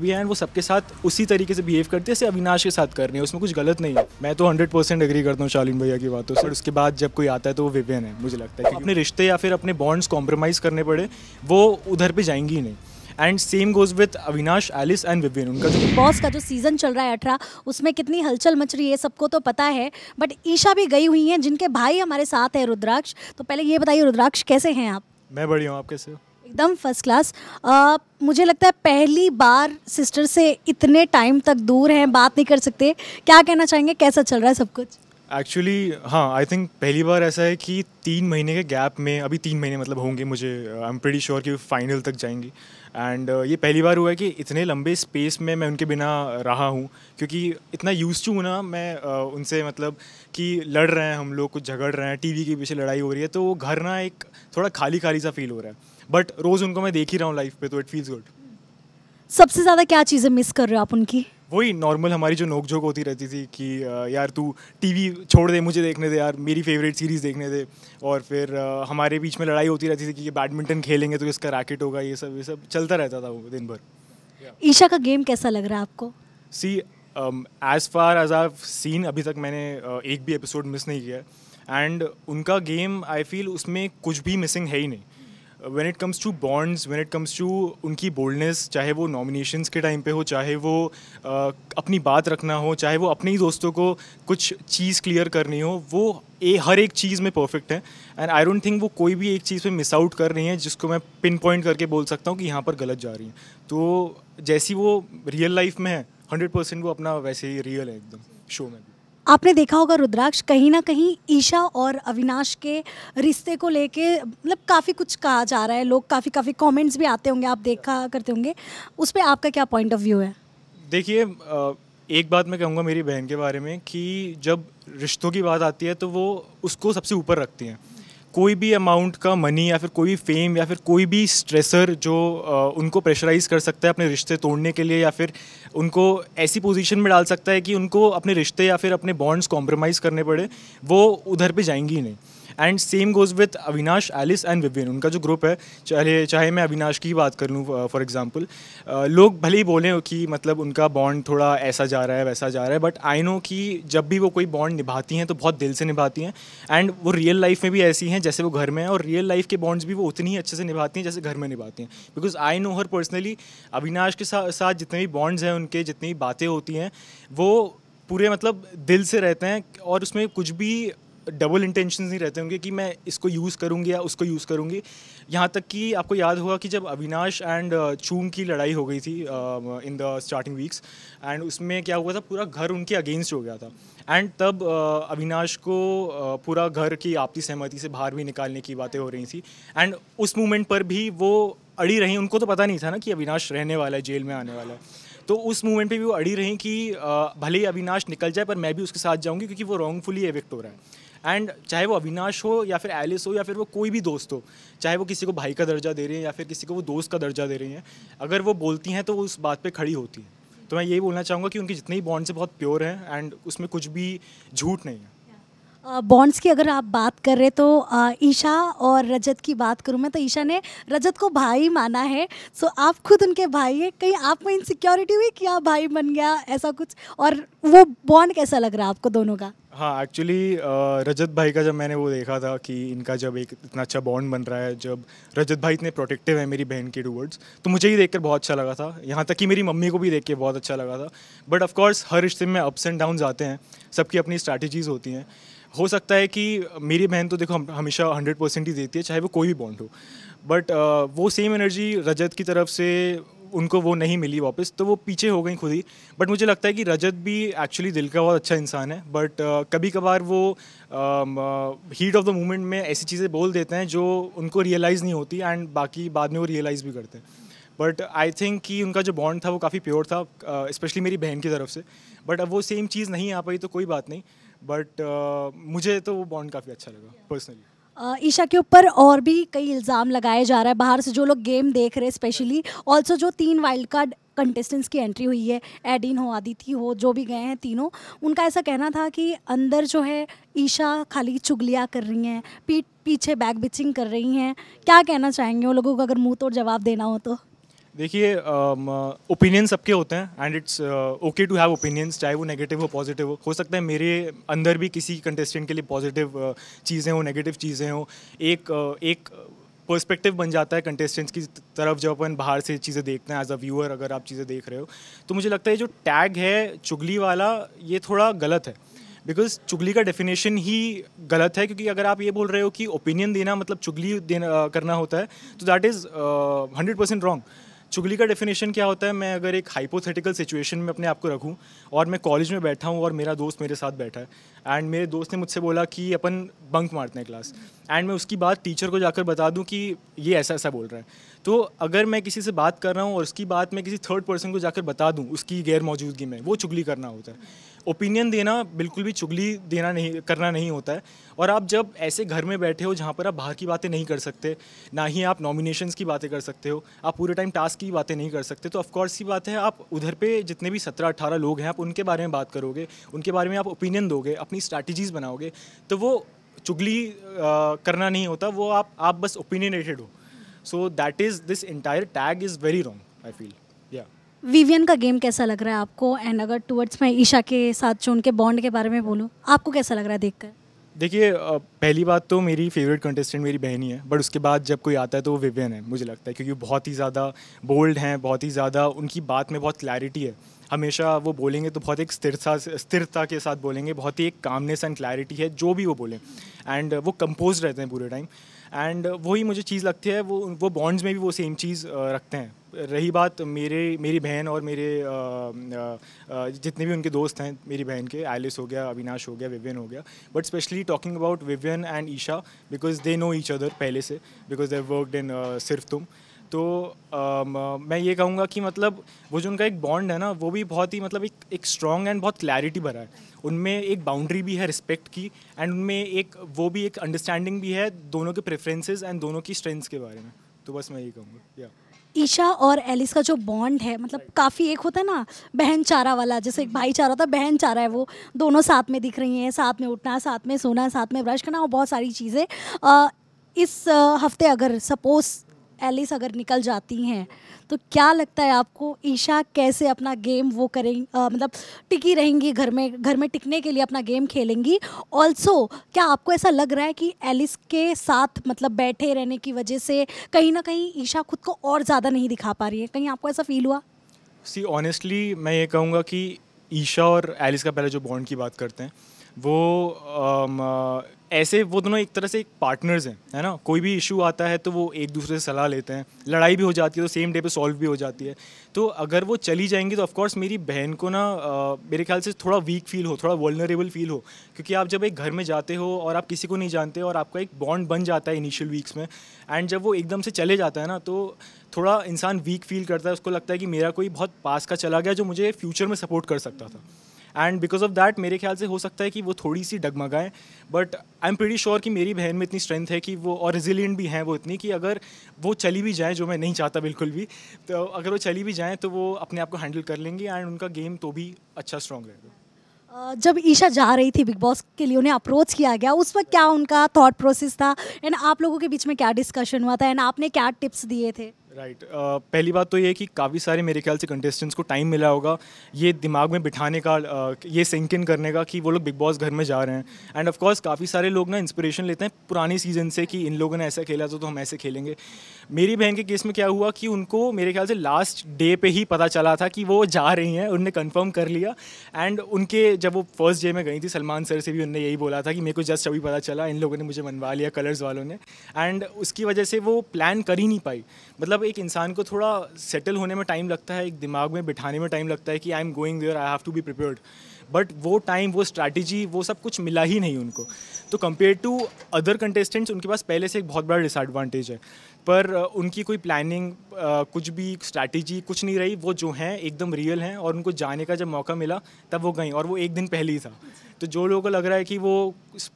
भी हैं वो सबके साथ उसी तरीके से बिहेव करते हैं जैसे अविनाश के साथ कर रहे हैं उसमें कुछ गलत नहीं है मैं तो हंड्रेड परसेंट एग्री करता हूँ शालीन भैया की बातों से उसके बाद जब कोई आता है तो वो विवेन है मुझे लगता है कि अपने रिश्ते या फिर अपने बॉन्ड्स कॉम्प्रोमाइज़ करने पड़े वो उधर पर जाएंगी ही नहीं and same goes with Avinash Alice and Vipin उनका जो बॉस का जो सीजन चल रहा है अठारह उसमें कितनी हलचल मच रही है सबको तो पता है बट ईशा भी गई हुई हैं जिनके भाई हमारे साथ है रुद्राक्ष तो पहले ये बताइए रुद्राक्ष कैसे हैं आप मैं बढ़िया हूँ आप कैसे हो एकदम फर्स्ट क्लास मुझे लगता है पहली बार सिस्टर से इतने टाइम तक दूर हैं बात नहीं कर सकते क्या कहना चाहेंगे कैसा चल रहा है सब कुछ एक्चुअली हाँ आई थिंक पहली बार ऐसा है कि तीन महीने के गैप में अभी तीन महीने मतलब होंगे मुझे आई एम प्रेटी श्योर कि फाइनल तक जाएंगी एंड uh, ये पहली बार हुआ है कि इतने लंबे स्पेस में मैं उनके बिना रहा हूँ क्योंकि इतना यूज टू हूँ ना मैं uh, उनसे मतलब कि लड़ रहे हैं हम लोग कुछ झगड़ रहे हैं टीवी के पीछे लड़ाई हो रही है तो वो घर ना एक थोड़ा खाली खाली सा फील हो रहा है बट रोज उनको मैं देख ही रहा हूँ लाइफ पे तो इट फील्स गुड सबसे ज़्यादा क्या चीज़ें मिस कर रहे हो आप उनकी वही नॉर्मल हमारी जो नोक झोंक होती रहती थी कि यार तू टीवी छोड़ दे मुझे देखने दे यार मेरी फेवरेट सीरीज़ देखने दे और फिर हमारे बीच में लड़ाई होती रहती थी कि ये बैडमिंटन खेलेंगे तो इसका रैकेट होगा ये सब ये सब चलता रहता था वो दिन भर ईशा का गेम कैसा लग रहा है आपको see as far as I've seen अभी तक मैंने एक भी एपिसोड मिस नहीं किया एंड उनका गेम आई फील उसमें कुछ भी मिसिंग है ही नहीं when it comes to bonds when it comes to उनकी बोल्डनेस चाहे वो नॉमिनेशंस के टाइम पे हो चाहे वो आ, अपनी बात रखना हो चाहे वो अपने ही दोस्तों को कुछ चीज़ क्लियर करनी हो वो ए हर एक चीज़ में परफेक्ट है एंड आई डोंट थिंक वो कोई भी एक चीज़ पे मिस आउट कर रही हैं जिसको मैं पिन पॉइंट करके बोल सकता हूँ कि यहाँ पर गलत जा रही हैं तो जैसी वो रियल लाइफ में है हंड्रेड परसेंट वो अपना वैसे ही रियल है एकदम शो में भी आपने देखा होगा रुद्राक्ष कहीं ना कहीं ईशा और अविनाश के रिश्ते को लेके मतलब काफ़ी कुछ कहा जा रहा है लोग काफ़ी काफ़ी कमेंट्स भी आते होंगे आप देखा करते होंगे उस पर आपका क्या पॉइंट ऑफ व्यू है देखिए एक बात मैं कहूँगा मेरी बहन के बारे में कि जब रिश्तों की बात आती है तो वो उसको सबसे ऊपर रखती हैं कोई भी अमाउंट का मनी या फिर कोई भी फेम या फिर कोई भी स्ट्रेसर जो उनको प्रेशराइज कर सकता है अपने रिश्ते तोड़ने के लिए या फिर उनको ऐसी पोजीशन में डाल सकता है कि उनको अपने रिश्ते या फिर अपने बॉन्ड्स कॉम्प्रोमाइज़ करने पड़े वो उधर पे जाएंगी ही नहीं and same goes with Avinash Alice and Vivian उनका जो ग्रुप है चाहे चाहे मैं अविनाश की बात कर लूँ फॉर एग्जाम्पल लोग भले ही बोलें कि मतलब उनका बॉन्ड थोड़ा ऐसा जा रहा है वैसा जा रहा है बट आई नो कि जब भी वो कोई बॉन्ड निभाती हैं तो बहुत दिल से निभाती हैं एंड वो रियल लाइफ में भी ऐसी हैं जैसे वो घर में हैं और रियल लाइफ के बॉन्ड्स भी वो उतनी ही अच्छे से निभाती हैं जैसे घर में निभाती हैं because I know her personally Avinash के साथ साथ जितने भी बॉन्ड्स हैं उनके जितनी बातें होती हैं वो पूरे मतलब दिल से रहते हैं और उसमें कुछ भी डबल इंटेंशन नहीं रहते होंगे कि मैं इसको यूज़ करूँगी या उसको यूज़ करूँगी यहाँ तक कि आपको याद होगा कि जब अविनाश एंड uh, चूम की लड़ाई हो गई थी in the starting weeks and उसमें क्या हुआ था पूरा घर उनके अगेंस्ट हो गया था एंड तब uh, अविनाश को uh, पूरा घर की आपसी सहमति से बाहर भी निकालने की बातें हो रही थी एंड उस मोमेंट पर भी वो अड़ी रही उनको तो पता नहीं था ना कि अविनाश रहने वाला है जेल में आने वाला है तो उस मूवमेंट पे भी वो अड़ी रही कि भले ही अविनाश निकल जाए पर मैं भी उसके साथ जाऊंगी क्योंकि वो रॉन्गफुली एविक्ट हो रहा है एंड चाहे वो अविनाश हो या फिर एलिस हो या फिर वो कोई भी दोस्त हो चाहे वो किसी को भाई का दर्जा दे रही हैं या फिर किसी को वो दोस्त का दर्जा दे रही हैं अगर वो बोलती हैं तो उस बात पर खड़ी होती हैं तो मैं यही बोलना चाहूँगा कि उनके जितने ही बॉन्ड्स हैं बहुत प्योर हैं एंड उसमें कुछ भी झूठ नहीं है बॉन्ड्स की अगर आप बात कर रहे तो ईशा और रजत की बात करूँ मैं तो ईशा ने रजत को भाई माना है सो आप खुद उनके भाई हैं कहीं आप में इनसिक्योरिटी हुई कि आप भाई बन गया ऐसा कुछ और वो बॉन्ड कैसा लग रहा है आपको दोनों का हाँ एक्चुअली रजत भाई का जब मैंने वो देखा था कि इनका जब एक इतना अच्छा बॉन्ड बन रहा है जब रजत भाई इतने प्रोटेक्टिव है मेरी बहन के टूवर्ड्स तो मुझे ही देखकर बहुत अच्छा लगा था यहाँ तक कि मेरी मम्मी को भी देख के बहुत अच्छा लगा था बट ऑफकोर्स हर रिश्ते में अप्स एंड डाउन आते हैं सबकी अपनी स्ट्रैटेजीज़ होती हैं हो सकता है कि मेरी बहन तो देखो हमेशा हंड्रेड परसेंट ही देती है चाहे वो कोई भी बॉन्ड हो बट uh, वो सेम एनर्जी रजत की तरफ से उनको वो नहीं मिली वापस तो वो पीछे हो गई खुद ही बट मुझे लगता है कि रजत भी एक्चुअली दिल का बहुत अच्छा इंसान है बट uh, कभी कभार वो हीट ऑफ द मोमेंट में ऐसी चीज़ें बोल देते हैं जो उनको रियलाइज़ नहीं होती एंड बाकी बाद में वो रियलाइज़ भी करते हैं बट आई थिंक कि उनका जो बॉन्ड था वो काफ़ी प्योर था स्पेशली uh, मेरी बहन की तरफ से बट अब वो सेम चीज़ नहीं आ पाई तो कोई बात नहीं बट uh, मुझे तो वो बॉन्ड काफ़ी अच्छा लगा पर्सनली uh, ईशा के ऊपर और भी कई इल्ज़ाम लगाए जा रहा है बाहर से जो लोग गेम देख रहे हैं स्पेशली ऑल्सो जो तीन वाइल्ड कार्ड कंटेस्टेंट्स की एंट्री हुई है एडिन हो आदिति हो जो भी गए हैं तीनों उनका ऐसा कहना था कि अंदर जो है ईशा खाली चुगलियाँ कर रही हैं पीठ पीछे बैक बिचिंग कर रही हैं क्या कहना चाहेंगे वो लोगों को अगर मुँह तोड़ जवाब देना हो तो देखिए ओपिनियन um, uh, सबके होते हैं and it's okay to have opinions चाहे वो नेगेटिव हो पॉजिटिव हो हो सकता है मेरे अंदर भी किसी कंटेस्टेंट के लिए पॉजिटिव uh, चीज़ें हो नेगेटिव चीज़ें हो एक uh, एक पर्सपेक्टिव बन जाता है कंटेस्टेंट्स की तरफ जब अपन बाहर से चीज़ें देखते हैं एज अ व्यूअर अगर आप चीज़ें देख रहे हो तो मुझे लगता है जो टैग है चुगली वाला ये थोड़ा गलत है बिकॉज चुगली का डेफिनेशन ही गलत है क्योंकि अगर आप ये बोल रहे हो कि ओपिनियन देना मतलब चुगली देना uh, करना होता है तो that is hundred percent wrong चुगली का डेफिनेशन क्या होता है मैं अगर एक हाइपोथेटिकल सिचुएशन में अपने आप को रखूँ और मैं कॉलेज में बैठा हूँ और मेरा दोस्त मेरे साथ बैठा है एंड मेरे दोस्त ने मुझसे बोला कि अपन बंक मारते हैं क्लास एंड मैं उसकी बात टीचर को जाकर बता दूँ कि ये ऐसा ऐसा बोल रहा है तो अगर मैं किसी से बात कर रहा हूँ और उसकी बात मैं किसी थर्ड पर्सन को जाकर बता दूँ उसकी गैर मौजूदगी में वो चुगली करना होता है ओपिनियन देना बिल्कुल भी चुगली देना नहीं करना नहीं होता है और आप जब ऐसे घर में बैठे हो जहाँ पर आप बाहर की बातें नहीं कर सकते ना ही आप नॉमिनेशंस की बातें कर सकते हो आप पूरे टाइम टास्क की बातें नहीं कर सकते तो ऑफकोर्स ये बात है आप उधर पे जितने भी सत्रह अट्ठारह लोग हैं आप उनके बारे में बात करोगे उनके बारे में आप ओपिनियन दोगे अपनी स्ट्रैटेजीज़ बनाओगे तो वो चुगली आ, करना नहीं होता वो आप आप बस ओपिनियनेटेड हो so that is this entire tag is very wrong I feel Vivian का गेम कैसा लग रहा है आपको एंड अगर टूवर्ड्स मैं ईशा के साथ जो उनके बॉन्ड के बारे में बोलूँ आपको कैसा लग रहा है देखकर देखिए पहली बात तो मेरी फेवरेट कंटेस्टेंट मेरी बहन ही है बट उसके बाद जब कोई आता है तो वो विवियन है मुझे लगता है क्योंकि बहुत ही ज़्यादा बोल्ड हैं बहुत ही ज़्यादा उनकी बात में बहुत क्लैरिटी है हमेशा वो बोलेंगे तो बहुत एक स्थिरता स्थिरता के साथ बोलेंगे बहुत ही एक कामनेस एंड क्लैरिटी है जो भी वो बोलें एंड वो कंपोज रहते हैं पूरे टाइम एंड वही मुझे चीज़ लगती है वो वो बॉन्ड्स में भी वो सेम चीज़ रखते हैं रही बात मेरे मेरी बहन और मेरे जितने भी उनके दोस्त हैं मेरी बहन के एलिस हो गया अविनाश हो गया विवियन हो गया but specially talking about Vivian and Eisha because they know each other पहले से बिकॉज दे वर्कड इन सिर्फ तुम तो मैं ये कहूँगा कि मतलब वो जो उनका एक बॉन्ड है ना वो भी बहुत ही मतलब एक एक स्ट्रॉन्ग एंड बहुत क्लैरिटी भरा है उनमें एक बाउंड्री भी है रिस्पेक्ट की एंड उनमें एक वो भी एक अंडरस्टैंडिंग भी है दोनों के प्रेफरेंसेस एंड दोनों की स्ट्रेंथ्स के बारे में तो बस मैं ये कहूँगा या ईशा और एलिस का जो बॉन्ड है मतलब काफ़ी एक होता है ना बहन चारा वाला जैसे एक भाईचारा होता है बहन चारा है वो दोनों साथ में दिख रही हैं साथ में उठना साथ में सोना साथ में ब्रश करना और बहुत सारी चीज़ें इस हफ्ते अगर सपोज़ एलिस अगर निकल जाती हैं तो क्या लगता है आपको ईशा कैसे अपना गेम वो आ, मतलब टिकी रहेंगी घर में घर में टिकने के लिए अपना गेम खेलेंगी ऑल्सो क्या आपको ऐसा लग रहा है कि एलिस के साथ मतलब बैठे रहने की वजह से कहीं ना कहीं ईशा खुद को और ज़्यादा नहीं दिखा पा रही है कहीं आपको ऐसा फील हुआ सी ऑनेस्टली मैं ये कहूँगा कि ईशा और एलिस का पहले जो बॉन्ड की बात करते हैं वो ऐसे वो दोनों एक तरह से एक पार्टनर्स हैं है ना कोई भी इशू आता है तो वो एक दूसरे से सलाह लेते हैं लड़ाई भी हो जाती है तो सेम डे पे सॉल्व भी हो जाती है तो अगर वो चली जाएंगी तो ऑफकोर्स मेरी बहन को ना मेरे ख्याल से थोड़ा वीक फील हो थोड़ा वॉलनरेबल फील हो क्योंकि आप जब एक घर में जाते हो और आप किसी को नहीं जानते और आपका एक बॉन्ड बन जाता है इनिशियल वीक्स में एंड जब वो एकदम से चले जाता है ना तो थोड़ा इंसान वीक फील करता है उसको लगता है कि मेरा कोई बहुत पास का चला गया जो मुझे फ्यूचर में सपोर्ट कर सकता था एंड बिकॉज ऑफ दैट मेरे ख्याल से हो सकता है कि वो थोड़ी सी डगमगाएं but I am pretty sure कि मेरी बहन में इतनी स्ट्रेंथ है कि वो और रिजिलियंट भी हैं वो इतनी कि अगर वो चली भी जाएँ जो मैं नहीं चाहता बिल्कुल भी तो अगर वो चली भी जाएँ तो वो अपने आप को हैंडल कर लेंगी एंड उनका गेम तो भी अच्छा स्ट्रॉन्ग रहेगा जब ईशा जा रही थी बिग बॉस के लिए उन्हें अप्रोच किया गया उस वक्त क्या उनका थॉट प्रोसेस था एंड आप लोगों के बीच में क्या डिस्कशन हुआ था एंड आपने क्या टिप्स दिए थे राइट right. uh, पहली बात तो ये कि काफ़ी सारे मेरे ख्याल से कंटेस्टेंट्स को टाइम मिला होगा ये दिमाग में बिठाने का uh, ये सिंक इन करने का कि वो लोग बिग बॉस घर में जा रहे हैं एंड ऑफ कोर्स काफ़ी सारे लोग ना इंस्पिरेशन लेते हैं पुराने सीजन से कि इन लोगों ने ऐसा खेला तो, तो हम ऐसे खेलेंगे मेरी बहन के केस में क्या हुआ कि उनको मेरे ख्याल से लास्ट डे पर ही पता चला था कि वो जा रही हैं उनने कन्फर्म कर लिया एंड उनके जब वो फर्स्ट डे में गई थी सलमान सर से भी उनने यही बोला था कि मेरे को जस्ट अभी पता चला इन लोगों ने मुझे मनवा लिया कलर्स वालों ने एंड उसकी वजह से वो प्लान कर ही नहीं पाई मतलब मतलब एक इंसान को थोड़ा सेटल होने में टाइम लगता है एक दिमाग में बिठाने में टाइम लगता है कि I am going there I have to be prepared but वो टाइम वो स्ट्रैटेजी वो सब कुछ मिला ही नहीं उनको तो कंपेयर टू अदर कंटेस्टेंट्स उनके पास पहले से एक बहुत बड़ा डिसएडवांटेज है पर उनकी कोई प्लानिंग कुछ भी स्ट्रैटेजी कुछ नहीं रही वो जो हैं एकदम रियल हैं और उनको जाने का जब मौका मिला तब वो गई और वो एक दिन पहले ही था तो जो लोगों को लग रहा है कि वो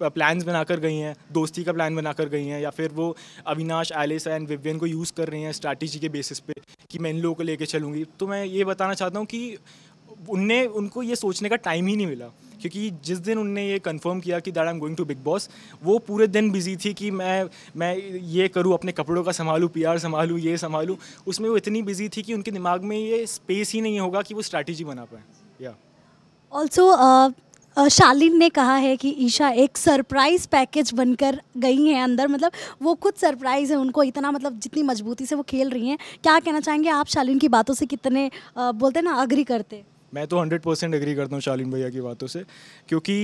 प्लान्स बनाकर गई हैं दोस्ती का प्लान बनाकर गई हैं या फिर वो अविनाश एलिस एंड विवियन को यूज़ कर रही हैं स्ट्रैटेजी के बेसिस पे कि मैं इन लोगों को लेके चलूँगी तो मैं ये बताना चाहता हूँ कि उनने उनको ये सोचने का टाइम ही नहीं मिला क्योंकि जिस दिन उनने ये कंफर्म किया कि that I am going to Bigg Boss वो पूरे दिन बिजी थी कि मैं मैं ये करूँ अपने कपड़ों का संभालूँ पी आर संभालूँ ये संभालूँ उसमें वो इतनी बिजी थी कि उनके दिमाग में ये स्पेस ही नहीं होगा कि वो स्ट्रैटेजी बना पाए या ऑल्सो शालिन ने कहा है कि ईशा एक सरप्राइज पैकेज बनकर गई हैं अंदर मतलब वो खुद सरप्राइज है उनको इतना मतलब जितनी मजबूती से वो खेल रही हैं क्या कहना चाहेंगे आप शालिन की बातों से कितने uh, बोलते हैं ना अग्री करते मैं तो हंड्रेड परसेंट एग्री करता हूँ शालीन भैया की बातों से क्योंकि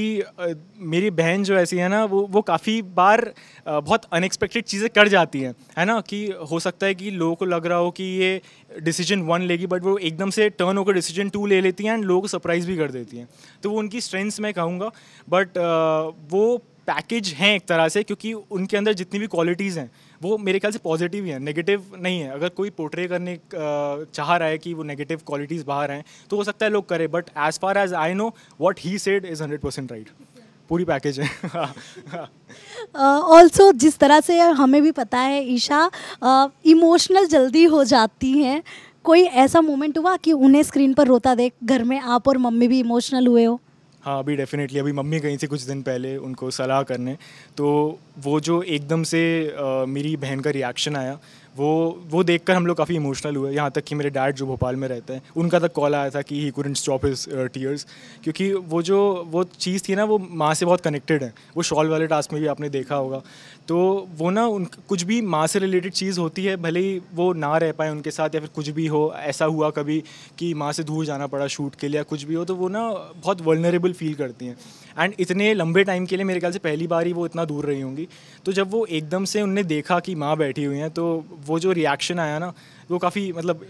मेरी बहन जो ऐसी है ना वो वो काफ़ी बार बहुत अनएक्सपेक्टेड चीज़ें कर जाती हैं है ना कि हो सकता है कि लोगों को लग रहा हो कि ये डिसीजन वन लेगी बट वो एकदम से टर्न होकर डिसीजन टू ले लेती हैं एंड लोगों को सरप्राइज़ भी कर देती हैं तो वो उनकी स्ट्रेंथ्स मैं कहूँगा बट वो पैकेज हैं एक तरह से क्योंकि उनके अंदर जितनी भी क्वालिटीज़ हैं वो मेरे ख्याल से पॉजिटिव ही है नेगेटिव नहीं है अगर कोई पोर्ट्रे करने चाह रहा है कि वो नेगेटिव क्वालिटीज़ बाहर आएँ तो हो सकता है लोग करें but as far as I know what he said is hundred percent right पूरी पैकेज है ऑल्सो uh, जिस तरह से हमें भी पता है ईशा इमोशनल uh, जल्दी हो जाती हैं कोई ऐसा मोमेंट हुआ कि उन्हें स्क्रीन पर रोता देख घर में आप और मम्मी भी इमोशनल हुए हो हाँ अभी डेफिनेटली अभी मम्मी गई थी कुछ दिन पहले उनको सलाह करने तो वो जो एकदम से आ, मेरी बहन का रिएक्शन आया वो वो देख हम लोग काफ़ी इमोशनल हुए यहाँ तक कि मेरे डैड जो भोपाल में रहते हैं उनका तक तो कॉल आया था कि he couldn't stop his tears क्योंकि वो जो वो चीज़ थी ना वो माँ से बहुत कनेक्टेड है वो शॉल वाले टास्क में भी आपने देखा होगा तो वो ना उन कुछ भी माँ से रिलेटेड चीज़ होती है भले ही वो ना रह पाए उनके साथ या फिर कुछ भी हो ऐसा हुआ कभी कि माँ से दूर जाना पड़ा शूट के लिए या कुछ भी हो तो वो ना बहुत वर्नरेबल फील करती हैं एंड इतने लंबे टाइम के लिए मेरे ख्याल से पहली बार ही वो इतना दूर रही होंगी तो जब वो एकदम से उनने देखा कि माँ बैठी हुई हैं तो वो जो रिएक्शन आया ना वो काफ़ी मतलब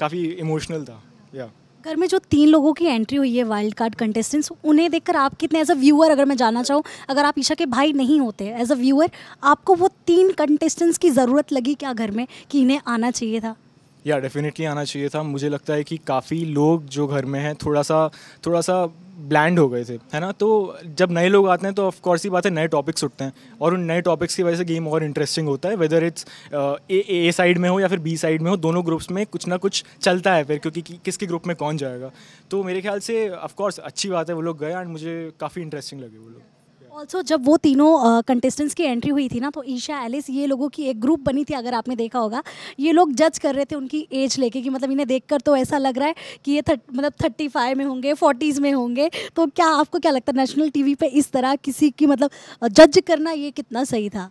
काफ़ी इमोशनल था या घर में जो तीन लोगों की एंट्री हुई है वाइल्ड कार्ड कंटेस्टेंट्स उन्हें देखकर आप कितने एज अ व्यूअर अगर मैं जानना चाहूँ अगर आप ईशा के भाई नहीं होते एज अ व्यूअर आपको वो तीन कंटेस्टेंट्स की ज़रूरत लगी क्या घर में कि इन्हें आना चाहिए था या yeah, डेफिनेटली आना चाहिए था मुझे लगता है कि काफ़ी लोग जो घर में हैं थोड़ा सा थोड़ा सा ब्लैंड हो गए थे है ना तो जब नए लोग आते हैं तो कोर्स ही बात है नए टॉपिक्स उठते हैं और उन नए टॉपिक्स की वजह से गेम और इंटरेस्टिंग होता है वेदर इट्स ए साइड में हो या फिर बी साइड में हो दोनों ग्रुप्स में कुछ ना कुछ चलता है फिर क्योंकि कि, किसके ग्रुप में कौन जाएगा तो मेरे ख्याल से ऑफकोर्स अच्छी बात है वो लोग गए एंड मुझे काफ़ी इंटरेस्टिंग लगे वो लोग ऑल्सो जब वो तीनों कंटेस्टेंट्स की एंट्री हुई थी ना तो ईशा एलिस ये लोगों की एक ग्रुप बनी थी अगर आपने देखा होगा ये लोग जज कर रहे थे उनकी एज लेके कि मतलब इन्हें देखकर तो ऐसा लग रहा है कि ये थर्ट मतलब थर्टी फाइव में होंगे फोर्टीज़ में होंगे तो क्या आपको क्या लगता है नेशनल टी पे इस तरह किसी की मतलब जज करना ये कितना सही था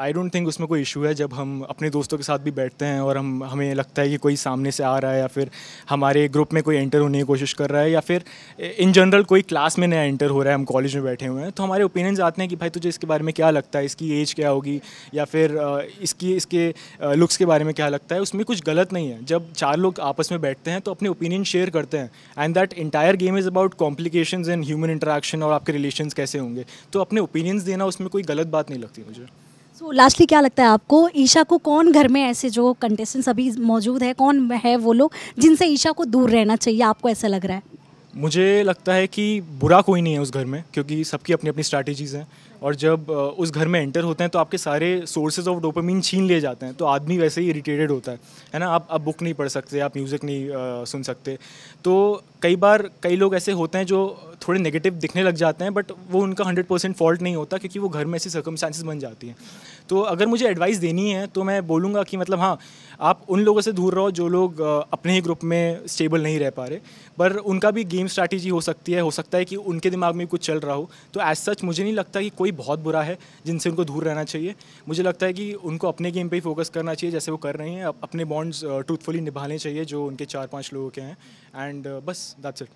आई डोंट थिंक उसमें कोई इशू है जब हम अपने दोस्तों के साथ भी बैठते हैं और हम हमें लगता है कि कोई सामने से आ रहा है या फिर हमारे ग्रुप में कोई एंटर होने की कोशिश कर रहा है या फिर इन जनरल कोई क्लास में नया एंटर हो रहा है हम कॉलेज में बैठे हुए हैं तो हमारे ओपिनियंस आते हैं कि भाई तुझे इसके बारे में क्या लगता है इसकी एज क्या होगी या फिर इसकी इसके लुक्स के बारे में क्या लगता है उसमें कुछ गलत नहीं है जब चार लोग आपस में बैठते हैं तो अपने ओपिनियन शेयर करते हैं and that entire game is about complication in human interaction और आपके रिलेशन कैसे होंगे तो अपने ओपिनियंस देना उसमें कोई गलत बात नहीं लगती मुझे सो so, लास्टली क्या लगता है आपको ईशा को कौन घर में ऐसे जो कंटेस्टेंट्स अभी मौजूद है कौन है वो लोग जिनसे ईशा को दूर रहना चाहिए आपको ऐसा लग रहा है मुझे लगता है कि बुरा कोई नहीं है उस घर में क्योंकि सबकी अपनी अपनी स्ट्रैटेजीज़ हैं और जब उस घर में एंटर होते हैं तो आपके सारे सोर्सेज ऑफ डोपामीन छीन लिए जाते हैं तो आदमी वैसे ही इरीटेटेड होता है है ना आप अब बुक नहीं पढ़ सकते आप म्यूज़िक नहीं आ, सुन सकते तो कई बार कई लोग ऐसे होते हैं जो थोड़े नेगेटिव दिखने लग जाते हैं बट वो उनका हंड्रेड परसेंट फॉल्ट नहीं होता क्योंकि वो घर में ऐसी सर्कमस्टांसिस बन जाती हैं तो अगर मुझे एडवाइस देनी है तो मैं बोलूँगा कि मतलब हाँ आप उन लोगों से दूर रहो जो लोग अपने ही ग्रुप में स्टेबल नहीं रह पा रहे पर उनका भी गेम स्ट्रैटेजी हो सकती है हो सकता है कि उनके दिमाग में कुछ चल रहा हो तो एज सच मुझे नहीं लगता कि कोई ही बहुत बुरा है जिनसे उनको दूर रहना चाहिए मुझे लगता है कि उनको अपने गेम पे ही फोकस करना चाहिए जैसे वो कर रहे हैं अपने बॉन्ड्स ट्रूथफुली निभाने चाहिए जो उनके चार पांच लोगों के हैं एंड बस दैट्स इट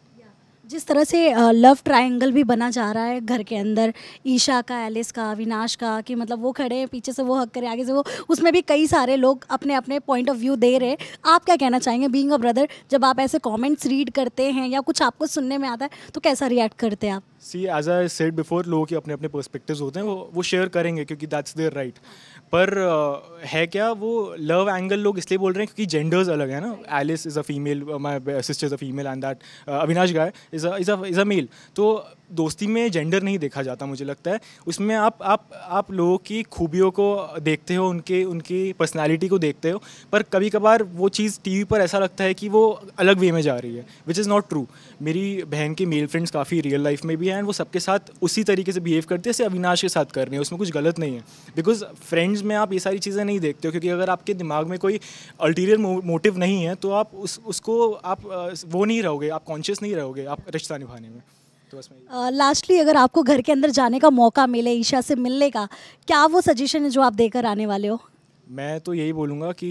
जिस तरह से लव ट्रायंगल भी बना जा रहा है घर के अंदर ईशा का एलिस का अविनाश का कि मतलब वो खड़े हैं पीछे से वो हक करे आगे से वो उसमें भी कई सारे लोग अपने अपने पॉइंट ऑफ व्यू दे रहे आप क्या कहना चाहेंगे बीइंग अ ब्रदर जब आप ऐसे कमेंट्स रीड करते हैं या कुछ आपको सुनने में आता है तो कैसा रिएक्ट करते हैं आप see as I said before के अपने अपने पर्सपेक्टिव होते हैं वो वो शेयर करेंगे क्योंकि दैट्स देयर राइट पर है क्या वो लव एंगल लोग इसलिए बोल रहे हैं क्योंकि जेंडर्स अलग है ना Alice is uh, a female my sister is a female and that Avinash guy is a male तो दोस्ती में जेंडर नहीं देखा जाता मुझे लगता है उसमें आप आप आप लोगों की खूबियों को देखते हो उनके उनकी पर्सनालिटी को देखते हो पर कभी कभार वो चीज़ टीवी पर ऐसा लगता है कि वो अलग वे में जा रही है विच इज़ नॉट ट्रू मेरी बहन के मेल फ्रेंड्स काफ़ी रियल लाइफ में भी हैं वो सबके साथ उसी तरीके से बिहेव करते हैं जैसे अविनाश के साथ कर रहे हैं उसमें कुछ गलत नहीं है बिकॉज फ्रेंड्स में आप ये सारी चीज़ें नहीं देखते हो क्योंकि अगर आपके दिमाग में कोई अल्टीरियर मोटिव नहीं है तो आप उस उसको आप वो नहीं रहोगे आप कॉन्शियस नहीं रहोगे आप रिश्ता निभाने में लास्टली तो uh, अगर आपको घर के अंदर जाने का मौका मिले ईशा से मिलने का क्या वो सजेशन है जो आप देकर आने वाले हो मैं तो यही बोलूँगा कि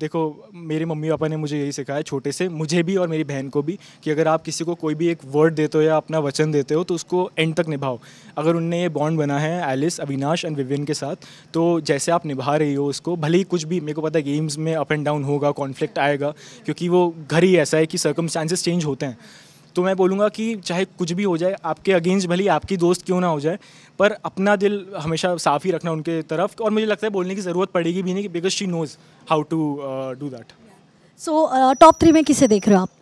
देखो मेरे मम्मी पापा ने मुझे यही सिखाया छोटे से मुझे भी और मेरी बहन को भी कि अगर आप किसी को कोई भी एक वर्ड देते हो या अपना वचन देते हो तो उसको एंड तक निभाओ अगर उनने ये बॉन्ड बना है एलिस अविनाश एंड विवियन के साथ तो जैसे आप निभा रही हो उसको भले ही कुछ भी मेरे को पता है गेम्स में अप एंड डाउन होगा कॉन्फ्लिक्ट आएगा क्योंकि वो घर ही ऐसा है कि सर्कमस्टांसेस चेंज होते हैं तो मैं बोलूँगा कि चाहे कुछ भी हो जाए आपके अगेंस्ट भले आपकी दोस्त क्यों ना हो जाए पर अपना दिल हमेशा साफ ही रखना उनके तरफ और मुझे लगता है बोलने की ज़रूरत पड़ेगी भी नहीं because she knows how to do that so top three में किसे देख रहे हो आप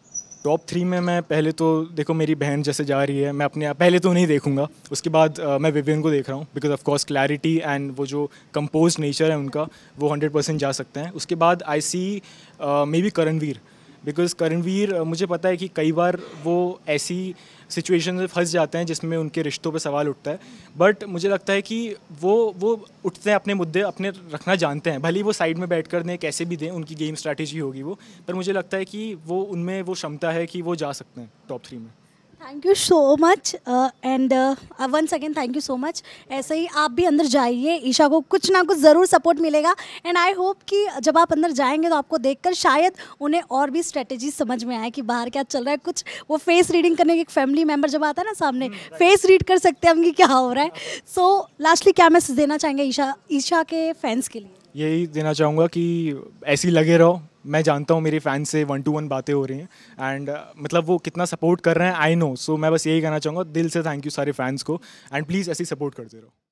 टॉप थ्री में मैं पहले तो देखो मेरी बहन जैसे जा रही है मैं अपने पहले तो नहीं देखूंगा उसके बाद uh, मैं विवियन को देख रहा हूँ because of course clarity and वो जो कंपोज नेचर है उनका वो हंड्रेड परसेंट जा सकते हैं उसके बाद I see maybe Karanveer because Karanveer uh, मुझे पता है कि कई बार वो ऐसी सिचुएशन में फंस जाते हैं जिसमें उनके रिश्तों पे सवाल उठता है बट मुझे लगता है कि वो वो उठते हैं अपने मुद्दे अपने रखना जानते हैं भले ही वो साइड में बैठ कर दें कैसे भी दें उनकी गेम स्ट्रैटेजी होगी वो पर मुझे लगता है कि वो उनमें वो क्षमता है कि वो जा सकते हैं टॉप थ्री में thank you so much and once again thank you so much ऐसे ही आप भी अंदर जाइए ईशा को कुछ ना कुछ ज़रूर सपोर्ट मिलेगा एंड आई होप कि जब आप अंदर जाएंगे तो आपको देखकर शायद उन्हें और भी स्ट्रेटेजी समझ में आए कि बाहर क्या चल रहा है कुछ वो फेस रीडिंग करने के एक फैमिली मेम्बर जब आता है ना सामने फेस हम्म, रीड कर सकते हैं हम कि क्या हो रहा है सो so, लास्टली क्या मैसेज देना चाहेंगे ईशा ईशा के फैंस के लिए यही देना चाहूँगा कि ऐसी लगे रहो मैं जानता हूँ मेरे फैन से वन टू वन बातें हो रही हैं एंड uh, मतलब वो कितना सपोर्ट कर रहे हैं आई नो सो मैं बस यही कहना चाहूँगा दिल से थैंक यू सारे फैंस को एंड प्लीज़ ऐसी सपोर्ट करते रहो